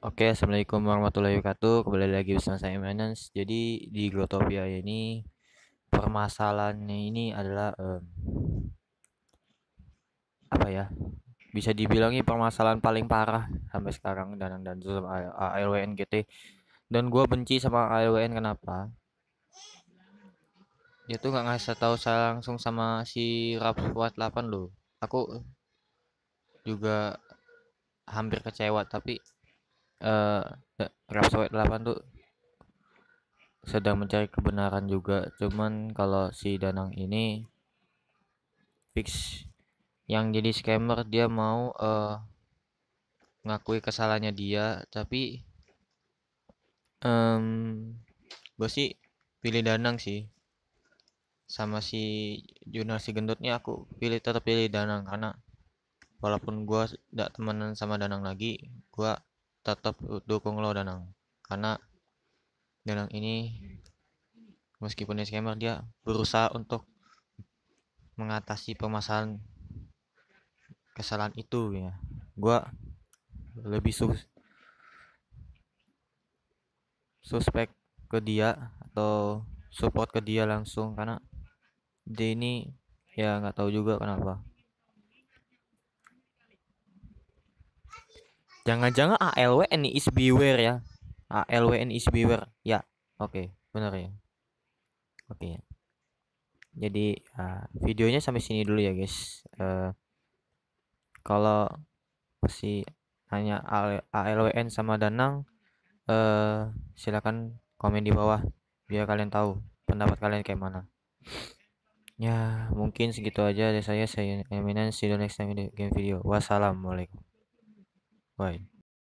Oke, assalamualaikum warahmatullahi wabarakatuh. Kembali lagi bersama saya Manans. Jadi di Grotopia ini permasalahannya ini adalah um, apa ya? Bisa dibilang dibilangi permasalahan paling parah sampai sekarang dan dan sama ALWN GT. Dan gue benci sama ALWN kenapa? Dia tuh nggak ngasih tahu saya langsung sama si Rapswat 8 loh. Aku juga hampir kecewa tapi eh Rapsoid 8 tuh sedang mencari kebenaran juga cuman kalau si Danang ini fix yang jadi scammer dia mau uh, ngakui kesalahannya dia tapi um, gue sih pilih Danang sih sama si Junar si gendutnya aku pilih tetap pilih Danang karena walaupun gue tidak temenan sama Danang lagi gue tetap dukung lo Danang karena Danang ini meskipun dia scammer dia berusaha untuk mengatasi permasalahan kesalahan itu ya gua lebih sus suspek ke dia atau support ke dia langsung karena dia ini ya nggak tahu juga kenapa Jangan-jangan ALWN is beware ya. ALWN is beware. Ya, oke, okay, benar ya. Oke. Okay. Jadi uh, videonya sampai sini dulu ya guys. Uh, kalau masih hanya ALWN sama Danang, uh, silakan komen di bawah biar kalian tahu pendapat kalian kayak mana. Ya, mungkin segitu aja dari saya. Saya Eminan. See you next time video game video. Wassalamualaikum. Right.